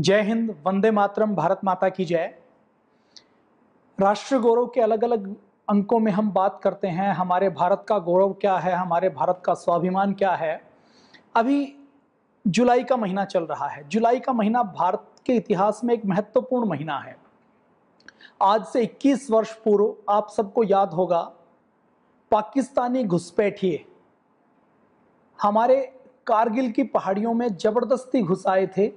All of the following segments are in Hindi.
जय हिंद वंदे मातरम भारत माता की जय राष्ट्र गौरव के अलग अलग अंकों में हम बात करते हैं हमारे भारत का गौरव क्या है हमारे भारत का स्वाभिमान क्या है अभी जुलाई का महीना चल रहा है जुलाई का महीना भारत के इतिहास में एक महत्वपूर्ण महीना है आज से 21 वर्ष पूर्व आप सबको याद होगा पाकिस्तानी घुसपैठिए हमारे कारगिल की पहाड़ियों में ज़बरदस्ती घुसाए थे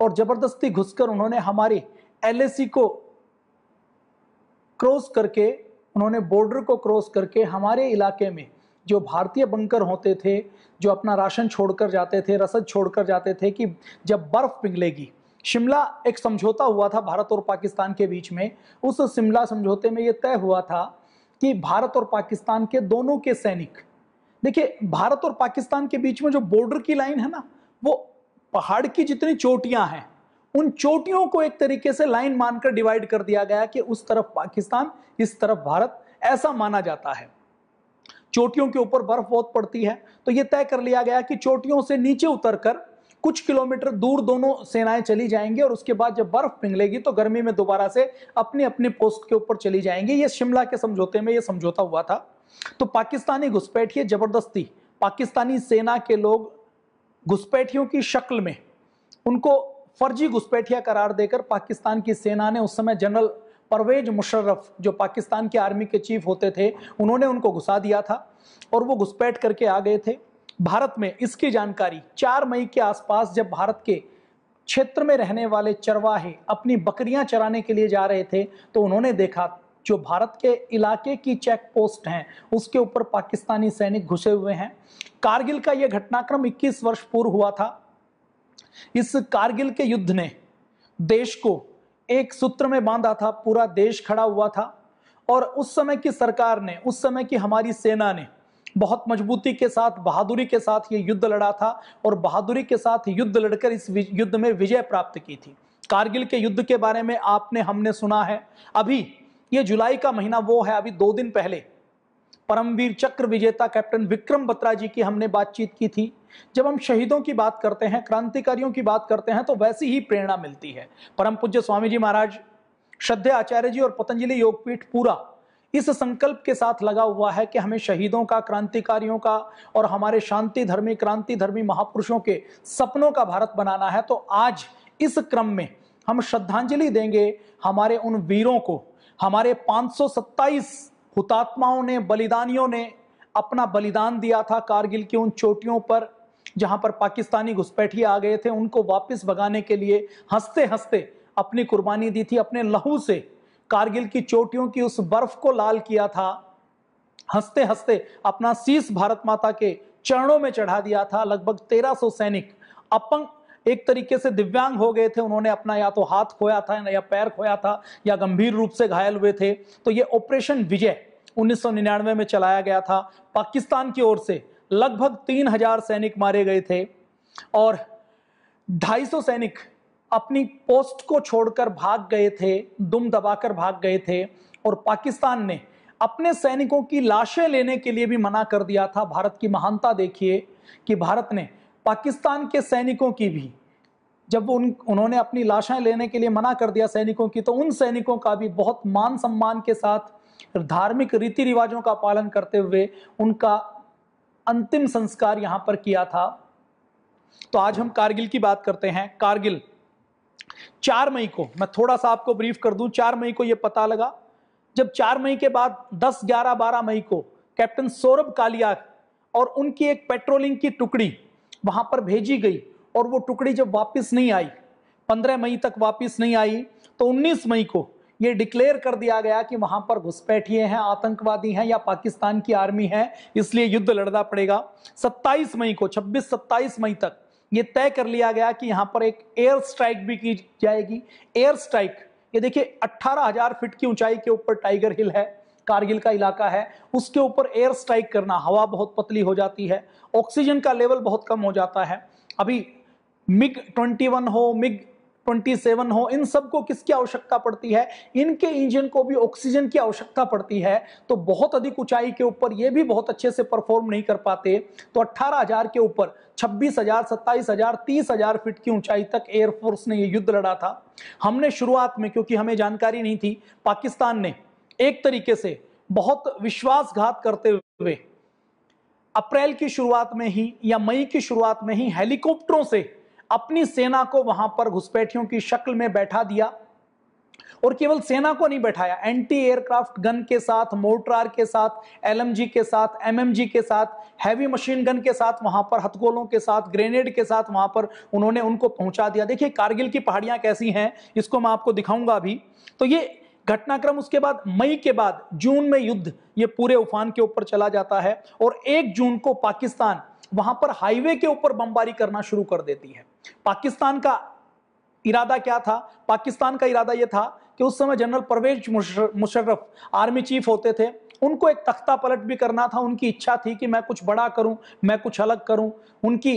और जबरदस्ती घुसकर उन्होंने हमारी एलएसी को क्रॉस करके उन्होंने बॉर्डर को क्रॉस करके हमारे इलाके में जो भारतीय बंकर होते थे जो अपना राशन छोड़कर जाते थे रसद छोड़कर जाते थे कि जब बर्फ़ पिघलेगी शिमला एक समझौता हुआ था भारत और पाकिस्तान के बीच में उस शिमला समझौते में ये तय हुआ था कि भारत और पाकिस्तान के दोनों के सैनिक देखिए भारत और पाकिस्तान के बीच में जो बॉर्डर की लाइन है ना वो पहाड़ की जितनी चोटियां हैं उन चोटियों को एक तरीके से लाइन मानकर डिवाइड कर दिया गया कि उस तरफ पाकिस्तान इस तरफ भारत ऐसा माना जाता है चोटियों के ऊपर बर्फ बहुत पड़ती है तो यह तय कर लिया गया कि चोटियों से नीचे उतरकर कुछ किलोमीटर दूर दोनों सेनाएं चली जाएंगी और उसके बाद जब बर्फ पिघलेगी तो गर्मी में दोबारा से अपने अपने पोस्ट के ऊपर चली जाएंगी ये शिमला के समझौते में ये समझौता हुआ था तो पाकिस्तानी घुसपैठिए जबरदस्ती पाकिस्तानी सेना के लोग घुसपैठियों की शक्ल में उनको फर्जी घुसपैठिया करार देकर पाकिस्तान की सेना ने उस समय जनरल परवेज मुशर्रफ जो पाकिस्तान के आर्मी के चीफ होते थे उन्होंने उनको घुसा दिया था और वो घुसपैठ करके आ गए थे भारत में इसकी जानकारी 4 मई के आसपास जब भारत के क्षेत्र में रहने वाले चरवाहे अपनी बकरियां चराने के लिए जा रहे थे तो उन्होंने देखा जो भारत के इलाके की चेक पोस्ट हैं उसके ऊपर पाकिस्तानी सैनिक घुसे हुए हैं कारगिल का यह घटनाक्रम 21 वर्ष पूर्व हुआ था इस कारगिल के युद्ध ने देश को एक सूत्र में बांधा था पूरा देश खड़ा हुआ था और उस समय की सरकार ने उस समय की हमारी सेना ने बहुत मजबूती के साथ बहादुरी के साथ ये युद्ध लड़ा था और बहादुरी के साथ युद्ध लड़कर इस युद्ध में विजय प्राप्त की थी कारगिल के युद्ध के बारे में आपने हमने सुना है अभी ये जुलाई का महीना वो है अभी दो दिन पहले परमवीर चक्र विजेता कैप्टन विक्रम बत्रा जी की हमने बातचीत की थी जब हम शहीदों की बात करते हैं क्रांतिकारियों की बात करते हैं तो वैसी ही प्रेरणा मिलती है परम पूज्य स्वामी जी महाराज श्रद्धे आचार्य जी और पतंजलि योगपीठ पूरा इस संकल्प के साथ लगा हुआ है कि हमें शहीदों का क्रांतिकारियों का और हमारे शांति धर्मी क्रांति धर्मी महापुरुषों के सपनों का भारत बनाना है तो आज इस क्रम में हम श्रद्धांजलि देंगे हमारे उन वीरों को हमारे 527 हुतात्माओं ने बलिदानियों ने अपना बलिदान दिया था कारगिल की उन चोटियों पर जहां पर पाकिस्तानी घुसपैठिए आ गए थे उनको वापस भगाने के लिए हंसते हंसते अपनी कुर्बानी दी थी अपने लहू से कारगिल की चोटियों की उस बर्फ को लाल किया था हंसते हंसते अपना शीश भारत माता के चरणों में चढ़ा दिया था लगभग 1300 सैनिक अपंग एक तरीके से दिव्यांग हो गए थे उन्होंने अपना या तो हाथ खोया था या पैर खोया था या गंभीर रूप से घायल हुए थे तो ये ऑपरेशन विजय 1999 में चलाया गया था पाकिस्तान की ओर से लगभग तीन हजार सैनिक मारे गए थे और 250 सैनिक अपनी पोस्ट को छोड़कर भाग गए थे दुम दबाकर भाग गए थे और पाकिस्तान ने अपने सैनिकों की लाशें लेने के लिए भी मना कर दिया था भारत की महानता देखिए कि भारत ने पाकिस्तान के सैनिकों की भी जब उन उन्होंने अपनी लाशें लेने के लिए मना कर दिया सैनिकों की तो उन सैनिकों का भी बहुत मान सम्मान के साथ धार्मिक रीति रिवाजों का पालन करते हुए उनका अंतिम संस्कार यहाँ पर किया था तो आज हम कारगिल की बात करते हैं कारगिल चार मई को मैं थोड़ा सा आपको ब्रीफ कर दूं चार मई को यह पता लगा जब चार मई के बाद दस ग्यारह बारह मई को कैप्टन सौरभ कालिया और उनकी एक पेट्रोलिंग की टुकड़ी वहां पर भेजी गई और वो टुकड़ी जब वापस नहीं आई 15 मई तक वापस नहीं आई तो 19 मई को ये डिक्लेयर कर दिया गया कि वहां पर घुसपैठिए हैं आतंकवादी हैं या पाकिस्तान की आर्मी है इसलिए युद्ध लड़ना पड़ेगा 27 मई को 26-27 मई तक ये तय कर लिया गया कि यहाँ पर एक एयर स्ट्राइक भी की जाएगी एयर स्ट्राइक ये देखिए 18,000 फीट की ऊंचाई के ऊपर टाइगर हिल है कारगिल का इलाका है उसके ऊपर एयर स्ट्राइक करना हवा बहुत पतली हो जाती है ऑक्सीजन का लेवल बहुत कम हो जाता है अभी मिग 21 हो मिग 27 हो इन सब को किसकी आवश्यकता पड़ती है इनके इंजन को भी ऑक्सीजन की आवश्यकता पड़ती है तो बहुत अधिक ऊंचाई के ऊपर ये भी बहुत अच्छे से परफॉर्म नहीं कर पाते तो 18000 के ऊपर 26000 27000 30000 फीट की ऊंचाई तक एयरफोर्स ने ये युद्ध लड़ा था हमने शुरुआत में क्योंकि हमें जानकारी नहीं थी पाकिस्तान ने एक तरीके से बहुत विश्वासघात करते हुए अप्रैल की शुरुआत में ही या मई की शुरुआत में ही हेलीकॉप्टरों से अपनी सेना को वहां पर घुसपैठियों की शक्ल में बैठा दिया और केवल सेना को नहीं बैठाया एंटी एयरक्राफ्ट गन के साथ मोर्टार के साथ एलएमजी के साथ एमएमजी के साथ हैवी मशीन गन के साथ वहां पर हथगोलों के साथ ग्रेनेड के साथ वहां पर उन्होंने उनको पहुंचा दिया देखिए कारगिल की पहाड़ियां कैसी हैं इसको मैं आपको दिखाऊंगा अभी तो ये घटनाक्रम उसके बाद मई के बाद जून में युद्ध ये पूरे उफान के ऊपर चला जाता है और एक जून को पाकिस्तान वहां पर हाईवे के ऊपर बमबारी करना शुरू कर देती है पाकिस्तान का इरादा क्या था पाकिस्तान का इरादा यह था कि उस समय general Pervez Musharraf army chief होते थे उनको एक तख्ता पलट भी करना था उनकी इच्छा थी कि मैं कुछ बड़ा करूं मैं कुछ अलग करूं उनकी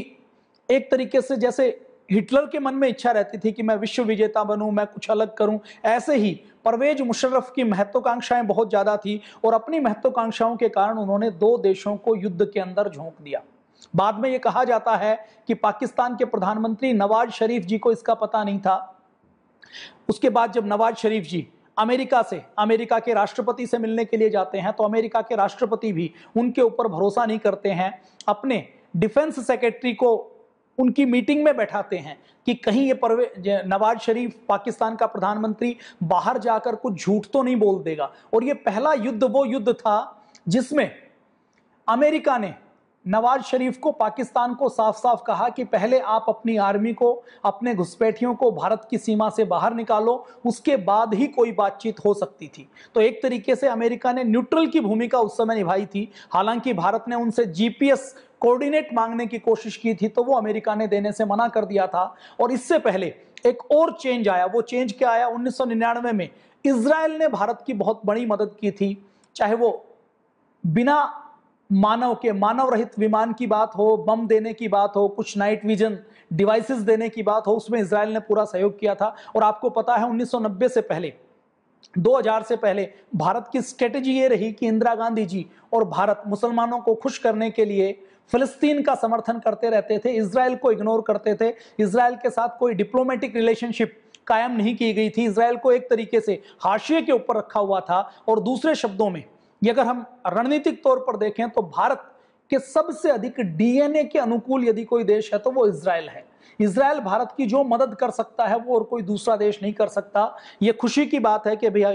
एक तरीके से जैसे हिटलर के मन में इच्छा रहती थी कि मैं विश्व विजेता बनूं मैं कुछ अलग करूं ऐसे ही परवेज मुशर्रफ की महत्वाकांक्षाएं बहुत ज़्यादा थी और अपनी महत्वाकांक्षाओं के कारण उन्होंने दो देशों को युद्ध के अंदर झोंक दिया बाद में ये कहा जाता है कि पाकिस्तान के प्रधानमंत्री नवाज शरीफ जी को इसका पता नहीं था उसके बाद जब नवाज शरीफ जी अमेरिका से अमेरिका के राष्ट्रपति से मिलने के लिए जाते हैं तो अमेरिका के राष्ट्रपति भी उनके ऊपर भरोसा नहीं करते हैं अपने डिफेंस सेक्रेटरी को उनकी मीटिंग में बैठाते हैं कि कहीं ये परवे नवाज शरीफ पाकिस्तान का प्रधानमंत्री बाहर जाकर कुछ झूठ तो नहीं बोल देगा और ये पहला युद्ध वो युद्ध था जिसमें अमेरिका ने नवाज शरीफ को पाकिस्तान को साफ साफ कहा कि पहले आप अपनी आर्मी को अपने घुसपैठियों को भारत की सीमा से बाहर निकालो उसके बाद ही कोई बातचीत हो सकती थी तो एक तरीके से अमेरिका ने न्यूट्रल की भूमिका उस समय निभाई थी हालांकि भारत ने उनसे जीपीएस कोऑर्डिनेट मांगने की कोशिश की थी तो वो अमेरिका ने देने से मना कर दिया था और इससे पहले एक और चेंज आया वो चेंज क्या आया उन्नीस में इसराइल ने भारत की बहुत बड़ी मदद की थी चाहे वो बिना मानव के मानव रहित विमान की बात हो बम देने की बात हो कुछ नाइट विजन डिवाइसेस देने की बात हो उसमें इसराइल ने पूरा सहयोग किया था और आपको पता है 1990 से पहले 2000 से पहले भारत की स्ट्रेटेजी ये रही कि इंदिरा गांधी जी और भारत मुसलमानों को खुश करने के लिए फिलिस्तीन का समर्थन करते रहते थे इसराइल को इग्नोर करते थे इसराइल के साथ कोई डिप्लोमेटिक रिलेशनशिप कायम नहीं की गई थी इसराइल को एक तरीके से हाशिए के ऊपर रखा हुआ था और दूसरे शब्दों में ये अगर हम रणनीतिक तौर पर देखें तो भारत के सबसे अधिक डीएनए के अनुकूल यदि कोई देश है तो वो इसराइल है इसराइल भारत की जो मदद कर सकता है वो और कोई दूसरा देश नहीं कर सकता ये खुशी की बात है कि भैया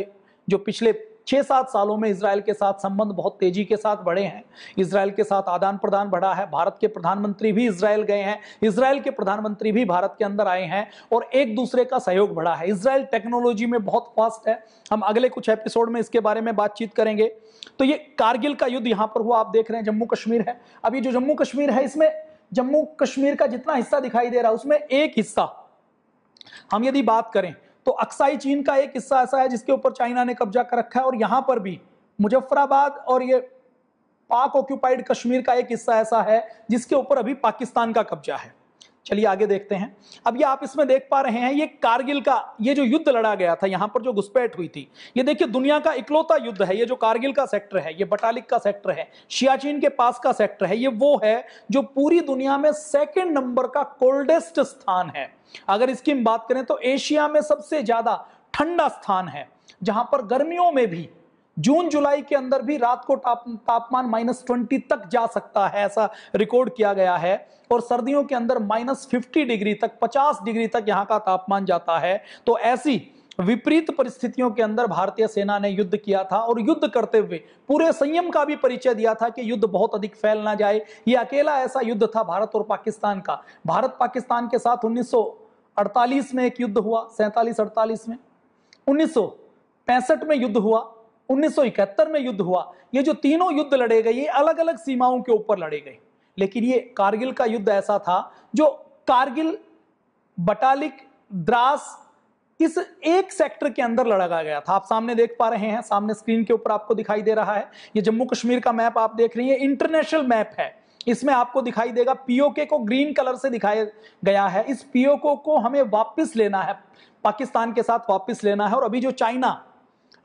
जो पिछले छः सात सालों में इसराइल के साथ संबंध बहुत तेजी के साथ बढ़े हैं इसराइल के साथ आदान प्रदान बढ़ा है भारत के प्रधानमंत्री भी इसराइल गए हैं इसराइल के प्रधानमंत्री भी भारत के अंदर आए हैं और एक दूसरे का सहयोग बढ़ा है इसराइल टेक्नोलॉजी में बहुत फास्ट है हम अगले कुछ एपिसोड में इसके बारे में बातचीत करेंगे तो ये कारगिल का युद्ध यहाँ पर हुआ आप देख रहे हैं जम्मू कश्मीर है अब ये जो जम्मू कश्मीर है इसमें जम्मू कश्मीर का जितना हिस्सा दिखाई दे रहा है उसमें एक हिस्सा हम यदि बात करें तो अक्साई चीन का एक हिस्सा ऐसा है जिसके ऊपर चाइना ने कब्जा कर रखा है और यहां पर भी मुजफ्फराबाद और ये पाक ऑक्यूपाइड कश्मीर का एक हिस्सा ऐसा है जिसके ऊपर अभी पाकिस्तान का कब्जा है चलिए आगे देखते हैं अब ये आप इसमें देख पा रहे हैं ये कारगिल का ये जो युद्ध लड़ा गया था यहाँ पर जो घुसपैठ हुई थी ये देखिए दुनिया का इकलौता युद्ध है ये जो कारगिल का सेक्टर है ये बटालिक का सेक्टर है शियाचिन के पास का सेक्टर है ये वो है जो पूरी दुनिया में सेकेंड नंबर का कोल्डेस्ट स्थान है अगर इसकी हम बात करें तो एशिया में सबसे ज़्यादा ठंडा स्थान है जहां पर गर्मियों में भी जून जुलाई के अंदर भी रात को ताप, तापमान माइनस ट्वेंटी तक जा सकता है ऐसा रिकॉर्ड किया गया है और सर्दियों के अंदर माइनस फिफ्टी डिग्री तक पचास डिग्री तक यहाँ का तापमान जाता है तो ऐसी विपरीत परिस्थितियों के अंदर भारतीय सेना ने युद्ध किया था और युद्ध करते हुए पूरे संयम का भी परिचय दिया था कि युद्ध बहुत अधिक फैल ना जाए ये अकेला ऐसा युद्ध था भारत और पाकिस्तान का भारत पाकिस्तान के साथ 1948 में एक युद्ध हुआ सैंतालीस अड़तालीस में उन्नीस में युद्ध हुआ उन्नीस में युद्ध हुआ ये जो तीनों युद्ध लड़े गए ये अलग अलग सीमाओं के ऊपर लड़े गए लेकिन ये कारगिल का युद्ध ऐसा था जो कारगिल बटालिक द्रास इस एक सेक्टर के अंदर लड़का गया था आप सामने देख पा रहे हैं सामने स्क्रीन के ऊपर आपको दिखाई दे रहा है ये जम्मू कश्मीर का मैप आप देख रही है इंटरनेशनल मैप है इसमें आपको दिखाई देगा पीओके को ग्रीन कलर से दिखाया गया है इस पीओके को हमें वापस लेना है पाकिस्तान के साथ वापस लेना है और अभी जो चाइना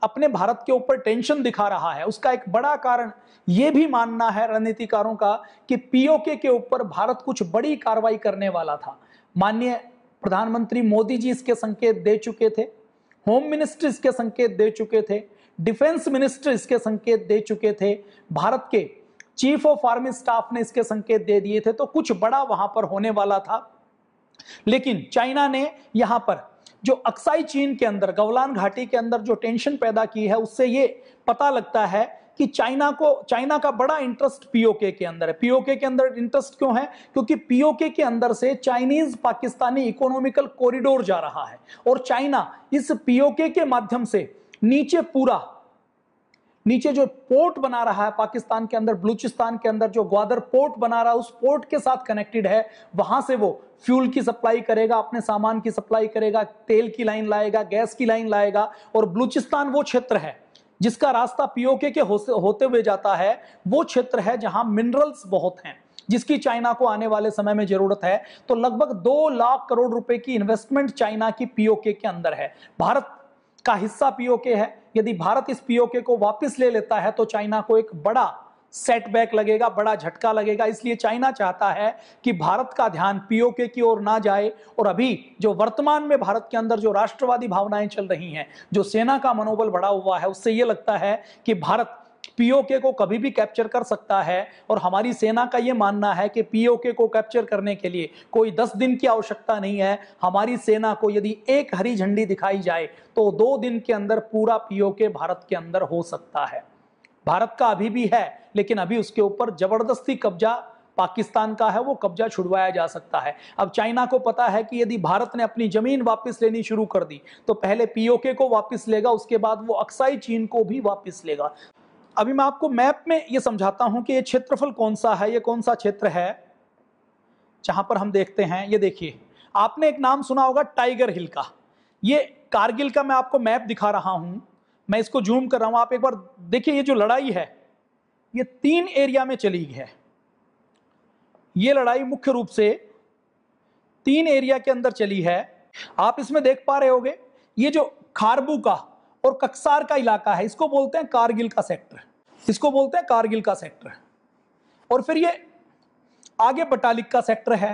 अपने भारत के ऊपर टेंशन दिखा रहा है उसका एक बड़ा कारण यह भी मानना है रणनीतिकारों का कि पीओके के ऊपर भारत कुछ बड़ी कार्रवाई करने वाला था माननीय प्रधानमंत्री मोदी जी इसके संकेत दे चुके थे होम मिनिस्टर इसके संकेत दे चुके थे डिफेंस मिनिस्टर इसके संकेत दे चुके थे भारत के चीफ ऑफ आर्मी स्टाफ ने इसके संकेत दे दिए थे तो कुछ बड़ा वहां पर होने वाला था लेकिन चाइना ने यहां पर जो अक्साई चीन के अंदर गवलान घाटी के अंदर जो टेंशन पैदा की है उससे ये पता लगता है कि चाइना को चाइना का बड़ा इंटरेस्ट पीओके के अंदर है पीओके के अंदर इंटरेस्ट क्यों है क्योंकि पीओके के अंदर से चाइनीज पाकिस्तानी इकोनॉमिकल कॉरिडोर जा रहा है और चाइना इस पीओके के माध्यम से नीचे पूरा नीचे जो पोर्ट बना रहा है पाकिस्तान के अंदर बलूचिस्तान के अंदर जो ग्वादर पोर्ट बना रहा है उस पोर्ट के साथ कनेक्टेड है वहां से वो फ्यूल की सप्लाई करेगा अपने सामान की सप्लाई करेगा तेल की लाइन लाएगा गैस की लाइन लाएगा और बलूचिस्तान वो क्षेत्र है जिसका रास्ता पीओके के होते हुए जाता है वो क्षेत्र है जहां मिनरल्स बहुत हैं जिसकी चाइना को आने वाले समय में जरूरत है तो लगभग दो लाख करोड़ रुपए की इन्वेस्टमेंट चाइना की पीओके के अंदर है भारत का हिस्सा पीओके है यदि भारत इस पीओके को वापस ले लेता है तो चाइना को एक बड़ा सेटबैक लगेगा बड़ा झटका लगेगा इसलिए चाइना चाहता है कि भारत का ध्यान पीओके की ओर ना जाए और अभी जो वर्तमान में भारत के अंदर जो राष्ट्रवादी भावनाएं चल रही हैं जो सेना का मनोबल बढ़ा हुआ है उससे ये लगता है कि भारत पीओके को कभी भी कैप्चर कर सकता है और हमारी सेना का ये मानना है कि पीओके को कैप्चर करने के लिए कोई दस दिन की आवश्यकता नहीं है हमारी सेना को यदि एक हरी झंडी दिखाई जाए तो दो दिन के अंदर पूरा पीओके भारत के अंदर हो सकता है भारत का अभी भी है लेकिन अभी उसके ऊपर जबरदस्ती कब्जा पाकिस्तान का है वो कब्जा छुड़वाया जा सकता है अब चाइना को पता है कि यदि भारत ने अपनी जमीन वापस लेनी शुरू कर दी तो पहले पीओके को वापस लेगा उसके बाद वो अक्साई चीन को भी वापस लेगा अभी मैं आपको मैप में ये समझाता हूं कि ये क्षेत्रफल कौन सा है ये कौन सा क्षेत्र है जहां पर हम देखते हैं ये देखिए आपने एक नाम सुना होगा टाइगर हिल का ये कारगिल का मैं आपको मैप दिखा रहा हूं मैं इसको जूम कर रहा हूं आप एक बार देखिए ये जो लड़ाई है ये तीन एरिया में चली है ये लड़ाई मुख्य रूप से तीन एरिया के अंदर चली है आप इसमें देख पा रहे होगे ये जो खारबू का और कक्सार का इलाका है इसको बोलते हैं कारगिल का सेक्टर इसको बोलते हैं कारगिल का सेक्टर और फिर ये आगे बटालिक का सेक्टर है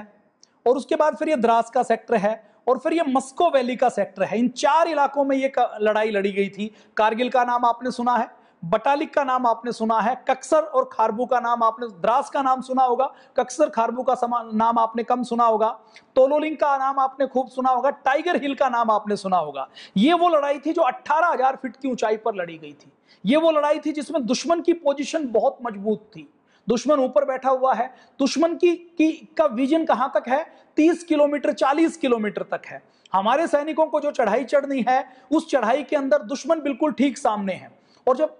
और उसके बाद फिर ये द्रास का सेक्टर है और फिर ये मस्को वैली का सेक्टर है इन चार इलाकों में ये लड़ाई लड़ी गई थी कारगिल का नाम आपने सुना है बटालिक का नाम आपने सुना है कक्सर और खारबू का नाम आपने द्रास का नाम सुना होगा कक्सर खारबू का नाम आपने कम सुना होगा तोलोलिंग का नाम आपने खूब सुना होगा टाइगर हिल का नाम आपने सुना होगा ये वो लड़ाई थी जो 18,000 फीट की ऊंचाई पर लड़ी गई थी ये वो लड़ाई थी जिसमें दुश्मन की पोजीशन बहुत मजबूत थी दुश्मन ऊपर बैठा हुआ है दुश्मन की, की का विजन कहाँ तक है 30 किलोमीटर 40 किलोमीटर तक है हमारे सैनिकों को जो चढ़ाई चढ़नी है उस चढ़ाई के अंदर दुश्मन बिल्कुल ठीक सामने है और जब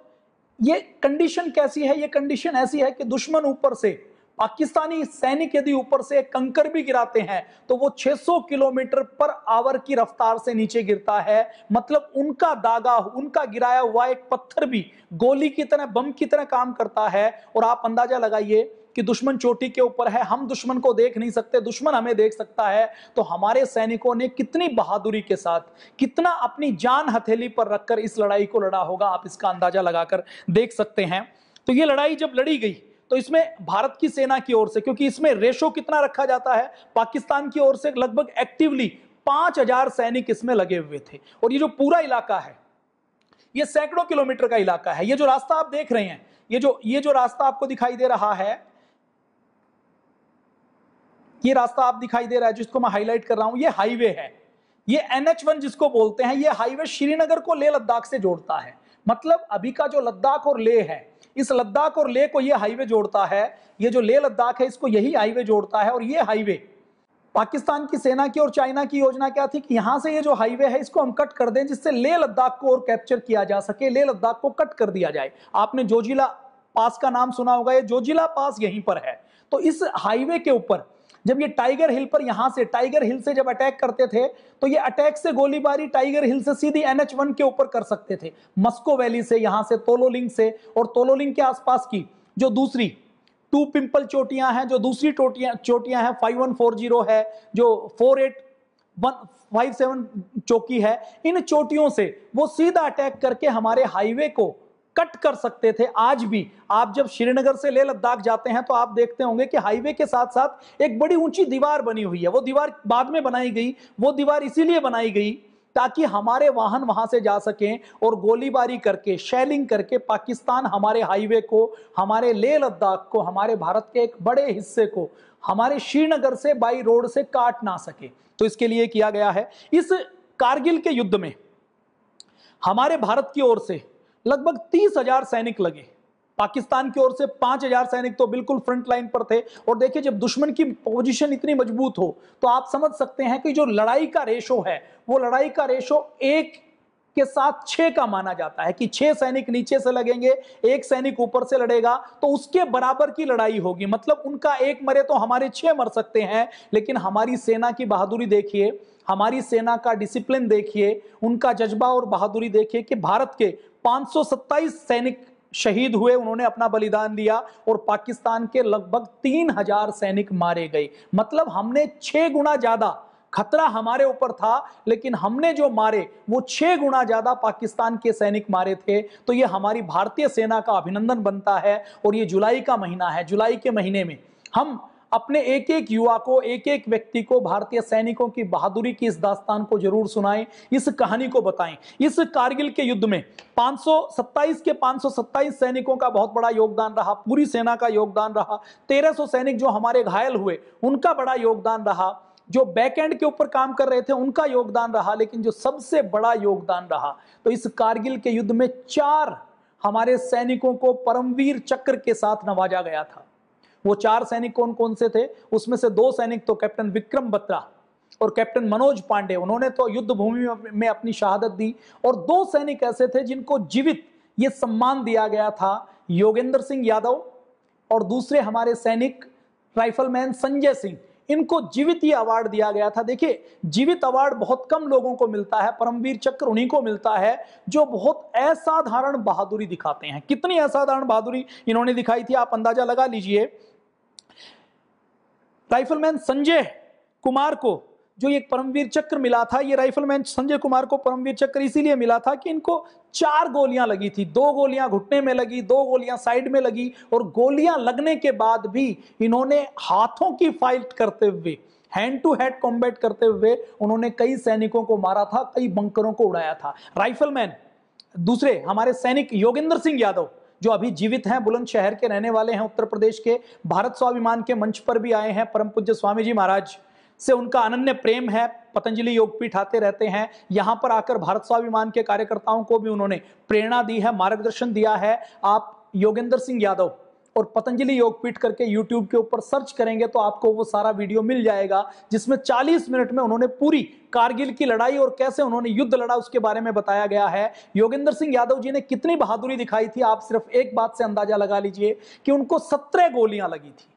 ये कंडीशन कैसी है ये कंडीशन ऐसी है कि दुश्मन ऊपर से पाकिस्तानी सैनिक यदि ऊपर से एक कंकर भी गिराते हैं तो वो 600 किलोमीटर पर आवर की रफ्तार से नीचे गिरता है मतलब उनका दागा उनका गिराया हुआ एक पत्थर भी गोली की तरह बम की तरह काम करता है और आप अंदाजा लगाइए कि दुश्मन चोटी के ऊपर है हम दुश्मन को देख नहीं सकते दुश्मन हमें देख सकता है तो हमारे सैनिकों ने कितनी बहादुरी के साथ कितना अपनी जान हथेली पर रखकर इस लड़ाई को लड़ा होगा आप इसका अंदाजा लगाकर देख सकते हैं तो ये लड़ाई जब लड़ी गई तो इसमें भारत की सेना की ओर से क्योंकि इसमें रेशो कितना रखा जाता है पाकिस्तान की ओर से लगभग एक्टिवली पांच हजार सैनिक इसमें लगे हुए थे और ये जो पूरा इलाका है ये सैकड़ों किलोमीटर का इलाका है ये जो रास्ता आप देख रहे हैं ये जो ये जो रास्ता आपको दिखाई दे रहा है ये रास्ता आप दिखाई दे रहा है जिसको मैं हाईलाइट कर रहा हूं ये हाईवे है ये एन जिसको बोलते हैं ये हाईवे श्रीनगर को ले लद्दाख से जोड़ता है मतलब अभी का जो लद्दाख और लेह है इस लद्दाख और ले को ये हाईवे जोड़ता है ये जो ले लद्दाख है इसको यही हाईवे जोड़ता है और ये हाईवे पाकिस्तान की सेना की और चाइना की योजना क्या थी कि यहां से ये जो हाईवे है इसको हम कट कर दें जिससे ले लद्दाख को और कैप्चर किया जा सके ले लद्दाख को कट कर दिया जाए आपने जोजिला पास का नाम सुना होगा ये जोजिला पास यहीं पर है तो इस हाईवे के ऊपर जब ये टाइगर हिल पर यहां से टाइगर हिल से जब अटैक करते थे तो ये अटैक से गोलीबारी टाइगर हिल से सीधी एनएच वन के ऊपर कर सकते थे मस्को वैली से यहां से तोलोलिंग से और तोलोलिंग के आसपास की जो दूसरी टू पिंपल चोटियां हैं जो दूसरी टोटियां चोटियां हैं फाइव वन फोर जीरो है जो four eight one five seven चौकी है इन चोटियों से वो सीधा अटैक करके हमारे हाईवे को कट कर सकते थे आज भी आप जब श्रीनगर से ले लद्दाख जाते हैं तो आप देखते होंगे कि हाईवे के साथ साथ एक बड़ी ऊंची दीवार बनी हुई है वो दीवार बाद में बनाई गई वो दीवार इसीलिए बनाई गई ताकि हमारे वाहन वहां से जा सकें और गोलीबारी करके शेलिंग करके पाकिस्तान हमारे हाईवे को हमारे लेह लद्दाख को हमारे भारत के एक बड़े हिस्से को हमारे श्रीनगर से बाई रोड से काट ना सके तो इसके लिए किया गया है इस कारगिल के युद्ध में हमारे भारत की ओर से लगभग तीस हजार सैनिक लगे पाकिस्तान की ओर से पांच हजार सैनिक तो बिल्कुल फ्रंट लाइन पर थे और देखिए जब दुश्मन की पोजीशन इतनी मजबूत हो तो आप समझ सकते हैं कि जो लड़ाई का रेशो है वो लड़ाई का रेशो एक के साथ छे का माना जाता है कि छह सैनिक नीचे से लगेंगे एक सैनिक ऊपर से लड़ेगा तो उसके बराबर की लड़ाई होगी मतलब उनका एक मरे तो हमारे छे मर सकते हैं लेकिन हमारी सेना की बहादुरी देखिए हमारी सेना का डिसिप्लिन देखिए उनका जज्बा और बहादुरी देखिए कि भारत के 527 सैनिक शहीद हुए उन्होंने अपना बलिदान दिया और पाकिस्तान के लगभग तीन हजार सैनिक मारे गए मतलब हमने छह गुना ज्यादा खतरा हमारे ऊपर था लेकिन हमने जो मारे वो छह गुना ज्यादा पाकिस्तान के सैनिक मारे थे तो ये हमारी भारतीय सेना का अभिनंदन बनता है और ये जुलाई का महीना है जुलाई के महीने में हम अपने एक एक युवा को एक एक व्यक्ति को भारतीय सैनिकों की बहादुरी की इस दास्तान को जरूर सुनाएं इस कहानी को बताएं इस कारगिल के युद्ध में 527 के 527 सैनिकों का बहुत बड़ा योगदान रहा पूरी सेना का योगदान रहा 1300 सैनिक जो हमारे घायल हुए उनका बड़ा योगदान रहा जो बैकएंड के ऊपर काम कर रहे थे उनका योगदान रहा लेकिन जो सबसे बड़ा योगदान रहा तो इस कारगिल के युद्ध में चार हमारे सैनिकों को परमवीर चक्र के साथ नवाजा गया था वो चार सैनिक कौन कौन से थे उसमें से दो सैनिक तो कैप्टन विक्रम बत्रा और कैप्टन मनोज पांडे उन्होंने तो युद्ध भूमि में अपनी शहादत दी और दो सैनिक ऐसे थे जिनको जीवित ये सम्मान दिया गया था योगेंद्र सिंह यादव और दूसरे हमारे सैनिक राइफलमैन संजय सिंह इनको जीवित ही अवार्ड दिया गया था देखिए जीवित अवार्ड बहुत कम लोगों को मिलता है परमवीर चक्र उन्हीं को मिलता है जो बहुत असाधारण बहादुरी दिखाते हैं कितनी असाधारण बहादुरी इन्होंने दिखाई थी आप अंदाजा लगा लीजिए राइफलमैन संजय कुमार को जो एक परमवीर चक्र मिला था ये राइफलमैन संजय कुमार को परमवीर चक्र इसीलिए मिला था कि इनको चार गोलियां लगी थी दो गोलियां घुटने में लगी दो गोलियां साइड में लगी और गोलियां लगने के बाद भी इन्होंने हाथों की फाइट करते हुए हैंड टू हैड कॉम्बैट करते हुए उन्होंने कई सैनिकों को मारा था कई बंकरों को उड़ाया था राइफलमैन दूसरे हमारे सैनिक योगेंद्र सिंह यादव जो अभी जीवित हैं बुलंदशहर के रहने वाले हैं उत्तर प्रदेश के भारत स्वाभिमान के मंच पर भी आए हैं परम पूज्य स्वामी जी महाराज से उनका अनन्य प्रेम है पतंजलि योगपीठ आते रहते हैं यहाँ पर आकर भारत स्वाभिमान के कार्यकर्ताओं को भी उन्होंने प्रेरणा दी है मार्गदर्शन दिया है आप योगेंद्र सिंह यादव और पतंजलि योगपीठ करके यूट्यूब के ऊपर सर्च करेंगे तो आपको वो सारा वीडियो मिल जाएगा जिसमें 40 मिनट में उन्होंने पूरी कारगिल की लड़ाई और कैसे उन्होंने युद्ध लड़ा उसके बारे में बताया गया है योगेंद्र सिंह यादव जी ने कितनी बहादुरी दिखाई थी आप सिर्फ एक बात से अंदाजा लगा लीजिए कि उनको सत्रह गोलियां लगी थी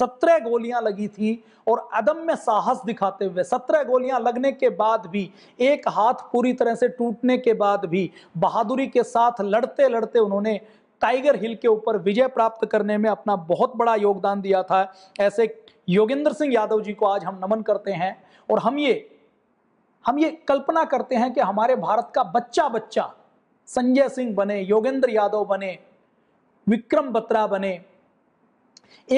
सत्रह गोलियां लगी थी और अदम में साहस दिखाते हुए सत्रह गोलियां लगने के बाद भी एक हाथ पूरी तरह से टूटने के बाद भी बहादुरी के साथ लड़ते लड़ते उन्होंने टाइगर हिल के ऊपर विजय प्राप्त करने में अपना बहुत बड़ा योगदान दिया था ऐसे योगेंद्र सिंह यादव जी को आज हम नमन करते हैं और हम ये हम ये कल्पना करते हैं कि हमारे भारत का बच्चा बच्चा संजय सिंह बने योगेंद्र यादव बने विक्रम बत्रा बने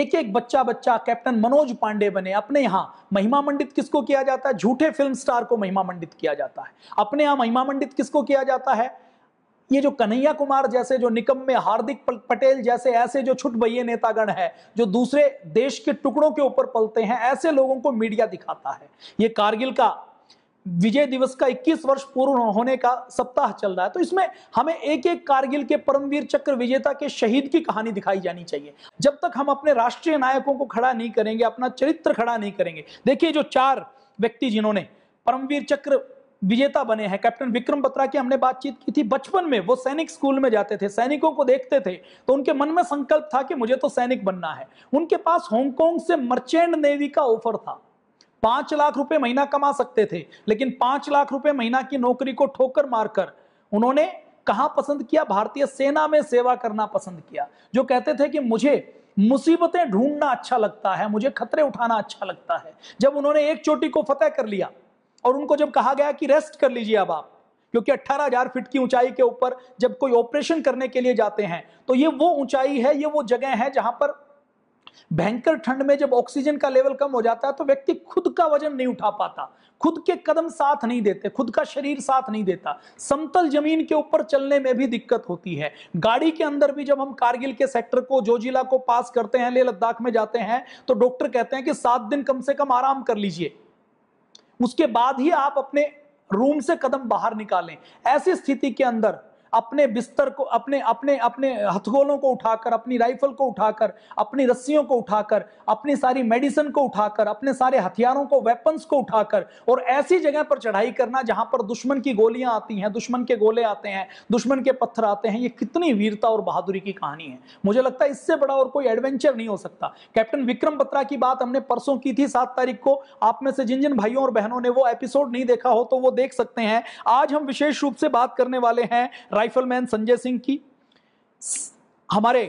एक एक बच्चा बच्चा कैप्टन मनोज पांडे बने अपने यहाँ महिमा मंडित किसको किया जाता है झूठे फिल्म स्टार को महिमा मंडित किया जाता है अपने यहाँ महिमा मंडित किसको किया जाता है ये जो कन्हैया कुमार जैसे जो निकम में हार्दिक पटेल जैसे ऐसे जो भैये नेतागण है जो दूसरे देश के टुकड़ों के ऊपर पलते हैं ऐसे लोगों को मीडिया दिखाता है ये कारगिल का विजय दिवस का 21 वर्ष पूर्ण होने का सप्ताह चल रहा है तो इसमें हमें एक एक कारगिल के परमवीर चक्र विजेता के शहीद की कहानी दिखाई जानी चाहिए जब तक हम अपने राष्ट्रीय नायकों को खड़ा नहीं करेंगे अपना चरित्र खड़ा नहीं करेंगे देखिए जो चार व्यक्ति जिन्होंने परमवीर चक्र विजेता बने हैं कैप्टन विक्रम बत्रा की हमने बातचीत की थी बचपन में वो सैनिक स्कूल में जाते थे सैनिकों को देखते थे तो उनके मन में संकल्प था कि मुझे तो सैनिक बनना है उनके पास हांगकांग से मर्चेंट नेवी का ऑफर था पांच लाख रुपए महीना कमा सकते थे लेकिन पांच लाख रुपए महीना की नौकरी को ठोकर मारकर उन्होंने कहा पसंद किया भारतीय सेना में सेवा करना पसंद किया जो कहते थे कि मुझे मुसीबतें ढूंढना अच्छा लगता है मुझे खतरे उठाना अच्छा लगता है जब उन्होंने एक चोटी को फतेह कर लिया और उनको जब कहा गया कि रेस्ट कर लीजिए अब आप क्योंकि 18,000 फीट की ऊंचाई के ऊपर जब कोई ऑपरेशन करने के लिए जाते हैं तो ये वो ऊंचाई है ये वो जगह है जहां पर भयंकर ठंड में जब ऑक्सीजन का लेवल कम हो जाता है तो व्यक्ति खुद का वजन नहीं उठा पाता खुद के कदम साथ नहीं देते खुद का शरीर साथ नहीं देता समतल जमीन के ऊपर चलने में भी दिक्कत होती है गाड़ी के अंदर भी जब हम कारगिल के सेक्टर को जो जिला को पास करते हैं लेह लद्दाख में जाते हैं तो डॉक्टर कहते हैं कि सात दिन कम से कम आराम कर लीजिए उसके बाद ही आप अपने रूम से कदम बाहर निकालें ऐसी स्थिति के अंदर अपने बिस्तर को अपने अपने अपने हथगोलों को उठाकर अपनी राइफल को उठाकर अपनी रस्सियों को उठाकर अपनी सारी मेडिसिन को उठाकर अपने सारे हथियारों को वेपन्स को उठाकर और ऐसी जगह पर चढ़ाई करना जहां पर दुश्मन की गोलियां आती हैं दुश्मन के गोले आते हैं दुश्मन के पत्थर आते हैं ये कितनी वीरता और बहादुरी की कहानी है मुझे लगता है इससे बड़ा और कोई एडवेंचर नहीं हो सकता कैप्टन विक्रम बत्रा की बात हमने परसों की थी सात तारीख को आप में से जिन जिन भाइयों और बहनों ने वो एपिसोड नहीं देखा हो तो वो देख सकते हैं आज हम विशेष रूप से बात करने वाले हैं राइफलमैन संजय सिंह की हमारे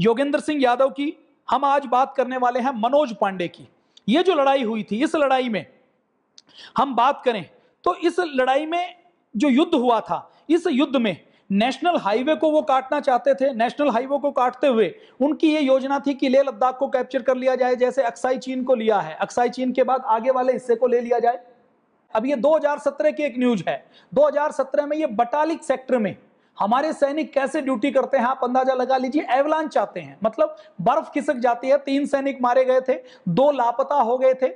योगेंद्र सिंह यादव की हम आज बात करने वाले हैं मनोज पांडे की ये जो लड़ाई हुई थी इस लड़ाई में हम बात करें तो इस लड़ाई में जो युद्ध हुआ था इस युद्ध में नेशनल हाईवे को वो काटना चाहते थे नेशनल हाईवे को काटते हुए उनकी ये योजना थी कि लेह लद्दाख को कैप्चर कर लिया जाए जैसे अक्साई चीन को लिया है अक्साई चीन के बाद आगे वाले हिस्से को ले लिया जाए अब ये 2017 की एक न्यूज है 2017 में ये बटालिक सेक्टर में हमारे सैनिक कैसे ड्यूटी करते हैं आप अंदाजा लगा लीजिए एवलांच चाहते हैं मतलब बर्फ खिसक जाती है तीन सैनिक मारे गए थे दो लापता हो गए थे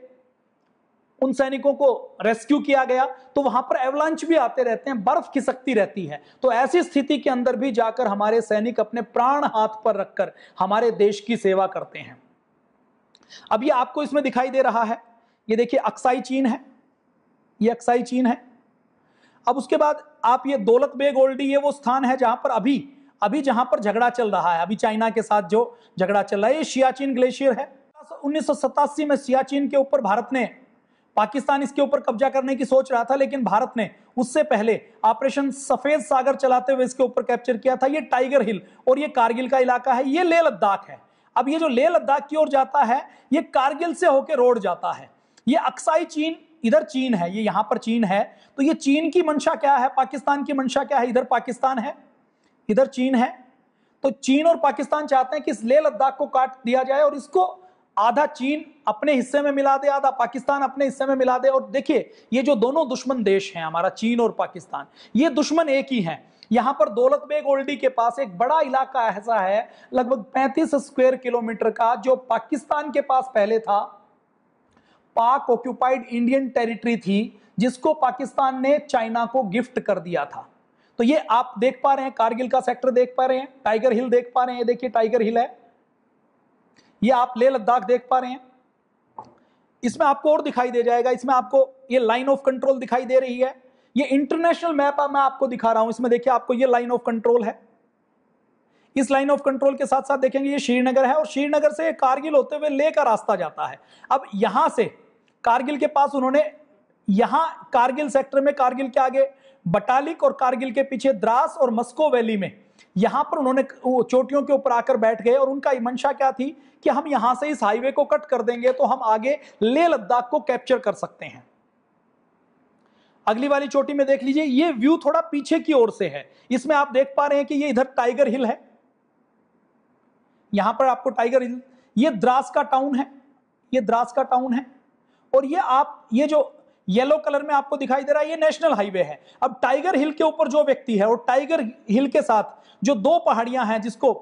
उन सैनिकों को रेस्क्यू किया गया तो वहां पर एवलांच भी आते रहते हैं बर्फ खिसकती रहती है तो ऐसी स्थिति के अंदर भी जाकर हमारे सैनिक अपने प्राण हाथ पर रखकर हमारे देश की सेवा करते हैं अब ये आपको इसमें दिखाई दे रहा है ये देखिए अक्साई चीन है ये अक्साई चीन है अब उसके बाद आप ये दौलत बेग ओल्डी ये वो स्थान है जहां पर अभी अभी जहां पर झगड़ा चल रहा है अभी चाइना के साथ जो झगड़ा चल रहा है ये सियाचिन ग्लेशियर है उन्नीस में सियाचिन के ऊपर भारत ने पाकिस्तान इसके ऊपर कब्जा करने की सोच रहा था लेकिन भारत ने उससे पहले ऑपरेशन सफेद सागर चलाते हुए इसके ऊपर कैप्चर किया था ये टाइगर हिल और ये कारगिल का इलाका है ये लेह लद्दाख है अब ये जो लेह लद्दाख की ओर जाता है ये कारगिल से होकर रोड जाता है ये अक्साई चीन इधर चीन है ये यहां पर चीन है तो ये चीन की मंशा क्या है पाकिस्तान की मंशा क्या है इधर पाकिस्तान है इधर चीन है तो चीन और पाकिस्तान चाहते हैं कि इस लेह लद्दाख को काट दिया जाए और इसको आधा चीन अपने हिस्से में मिला दे आधा पाकिस्तान अपने हिस्से में मिला दे और देखिए ये जो दोनों दुश्मन देश हैं हमारा चीन और पाकिस्तान ये दुश्मन एक ही हैं यहां पर दौलत बेग ओल्डी के पास एक बड़ा इलाका ऐसा है लगभग 35 स्क्वायर किलोमीटर का जो पाकिस्तान के पास पहले था पाक ऑक्यूपाइड इंडियन टेरिटरी थी जिसको पाकिस्तान ने चाइना को गिफ्ट कर दिया था तो ये आप देख पा रहे हैं कारगिल का सेक्टर देख पा रहे हैं टाइगर हिल देख पा रहे हैं देखिए टाइगर हिल है ये आप ले लद्दाख देख पा रहे हैं इसमें आपको और दिखाई दे जाएगा इसमें आपको ये लाइन ऑफ कंट्रोल दिखाई दे रही है ये इंटरनेशनल मैप मैं आपको दिखा रहा हूं इसमें देखिए आपको ये लाइन ऑफ कंट्रोल है इस लाइन ऑफ कंट्रोल के साथ साथ देखेंगे ये श्रीनगर है और श्रीनगर से कारगिल होते हुए ले का रास्ता जाता है अब यहां से कारगिल के पास उन्होंने यहां कारगिल सेक्टर में कारगिल के आगे बटालिक और कारगिल के पीछे द्रास और मस्को वैली में यहां पर उन्होंने चोटियों के ऊपर आकर बैठ गए और उनका मंशा क्या थी कि हम यहां से इस हाईवे को कट कर देंगे तो हम आगे लेह लद्दाख को कैप्चर कर सकते हैं अगली वाली चोटी में देख लीजिए ये व्यू थोड़ा पीछे की ओर से है इसमें आप देख पा रहे हैं कि ये इधर टाइगर हिल है यहां पर आपको टाइगर हिल ये द्रास का टाउन है ये द्रास का टाउन है और ये आप ये जो येलो कलर में आपको दिखाई दे रहा है ये नेशनल हाईवे है अब टाइगर हिल के ऊपर जो व्यक्ति है और टाइगर हिल के साथ जो दो पहाड़ियां हैं जिसको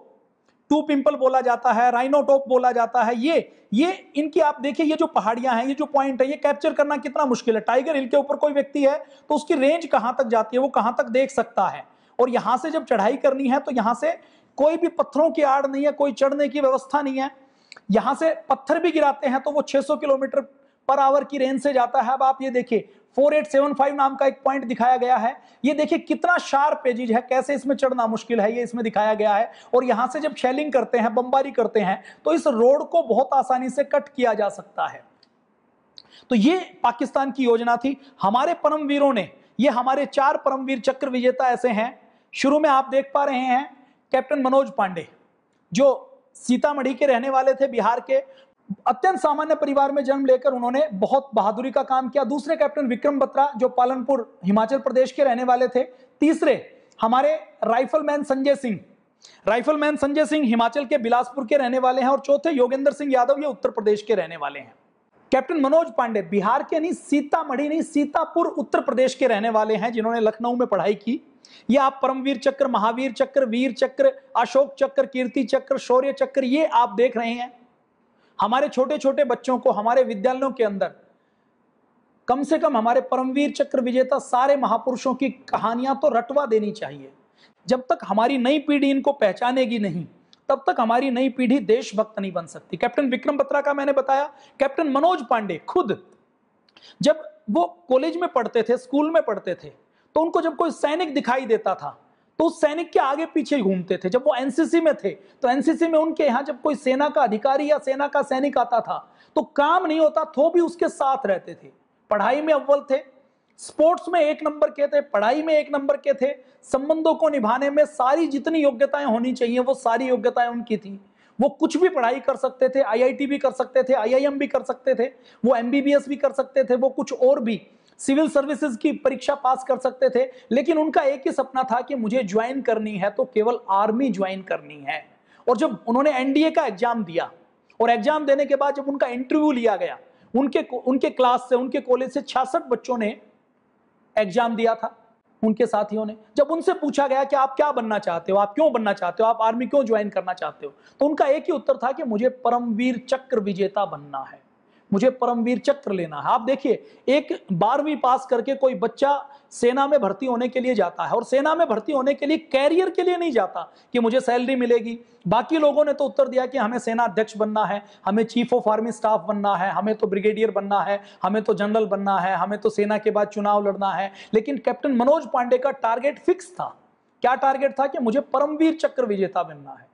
टू पिंपल बोला जाता है राइनोटॉप बोला जाता है ये ये इनकी आप देखिए ये जो पहाड़ियां हैं ये जो पॉइंट है ये कैप्चर करना कितना मुश्किल है टाइगर हिल के ऊपर कोई व्यक्ति है तो उसकी रेंज कहां तक जाती है वो कहां तक देख सकता है और यहां से जब चढ़ाई करनी है तो यहां से कोई भी पत्थरों की आड़ नहीं है कोई चढ़ने की व्यवस्था नहीं है यहां से पत्थर भी गिराते हैं तो वो 600 किलोमीटर पर आवर की रेंज से जाता है अब आप ये देखिए 4875 नाम का एक पॉइंट दिखाया गया है ये देखिए कितना शार्प पेजिज है कैसे इसमें चढ़ना मुश्किल है ये इसमें दिखाया गया है और यहां से जब शेलिंग करते हैं बमबारी करते हैं तो इस रोड को बहुत आसानी से कट किया जा सकता है तो ये पाकिस्तान की योजना थी हमारे परमवीरों ने ये हमारे चार परमवीर चक्र विजेता ऐसे हैं शुरू में आप देख पा रहे हैं कैप्टन मनोज पांडे जो सीतामढ़ी के रहने वाले थे बिहार के अत्यंत सामान्य परिवार में जन्म लेकर उन्होंने बहुत बहादुरी का काम किया दूसरे कैप्टन विक्रम बत्रा जो पालनपुर हिमाचल प्रदेश के रहने वाले थे तीसरे हमारे राइफलमैन संजय सिंह राइफलमैन संजय सिंह हिमाचल के बिलासपुर के रहने वाले हैं और चौथे योगेंद्र सिंह यादव ये उत्तर प्रदेश के रहने वाले हैं कैप्टन मनोज पांडे बिहार के नहीं सीतामढ़ी नहीं सीतापुर उत्तर प्रदेश के रहने वाले हैं जिन्होंने लखनऊ में पढ़ाई की ये आप परमवीर चक्र महावीर चक्र वीर चक्र अशोक चक्र कीर्ति चक्र शौर्य चक्र ये आप देख रहे हैं हमारे छोटे छोटे बच्चों को हमारे विद्यालयों के अंदर कम से कम हमारे परमवीर चक्र विजेता सारे महापुरुषों की कहानियां तो रटवा देनी चाहिए जब तक हमारी नई पीढ़ी इनको पहचानेगी नहीं तब तक हमारी नई पीढ़ी देशभक्त नहीं बन सकती कैप्टन विक्रम बत्रा का मैंने बताया कैप्टन मनोज पांडे खुद जब वो कॉलेज में पढ़ते थे स्कूल में पढ़ते थे तो उनको जब कोई सैनिक दिखाई देता था तो सैनिक के आगे पीछे घूमते थे जब वो एनसीसी में थे तो एनसीसी में उनके यहाँ जब कोई सेना का अधिकारी या सेना का सैनिक आता था तो काम नहीं होता तो भी उसके साथ रहते थे पढ़ाई में अव्वल थे स्पोर्ट्स में एक नंबर के थे पढ़ाई में एक नंबर के थे संबंधों को निभाने में सारी जितनी योग्यताएं होनी चाहिए वो सारी योग्यताएं उनकी थी वो कुछ भी पढ़ाई कर सकते थे आईआईटी भी कर सकते थे आईआईएम भी कर सकते थे वो एमबीबीएस भी कर सकते थे वो कुछ और भी सिविल सर्विसेज की परीक्षा पास कर सकते थे लेकिन उनका एक ही सपना था कि मुझे ज्वाइन करनी है तो केवल आर्मी ज्वाइन करनी है और जब उन्होंने एनडीए का एग्जाम दिया और एग्जाम देने के बाद जब उनका इंटरव्यू लिया गया उनके उनके क्लास से उनके कॉलेज से छियासठ बच्चों ने एग्जाम दिया था उनके साथियों ने जब उनसे पूछा गया कि आप क्या बनना चाहते हो आप क्यों बनना चाहते हो आप आर्मी क्यों ज्वाइन करना चाहते हो तो उनका एक ही उत्तर था कि मुझे परमवीर चक्र विजेता बनना है मुझे परमवीर चक्र लेना है आप देखिए एक बारहवीं पास करके कोई बच्चा सेना में भर्ती होने के लिए जाता है और सेना में भर्ती होने के लिए कैरियर के लिए नहीं जाता कि मुझे सैलरी मिलेगी बाकी लोगों ने तो उत्तर दिया कि हमें सेना अध्यक्ष बनना है हमें चीफ ऑफ आर्मी स्टाफ बनना है हमें तो ब्रिगेडियर बनना है हमें तो जनरल बनना है हमें तो सेना के बाद चुनाव लड़ना है लेकिन कैप्टन मनोज पांडे का टारगेट फिक्स था क्या टारगेट था कि मुझे परमवीर चक्र विजेता बनना है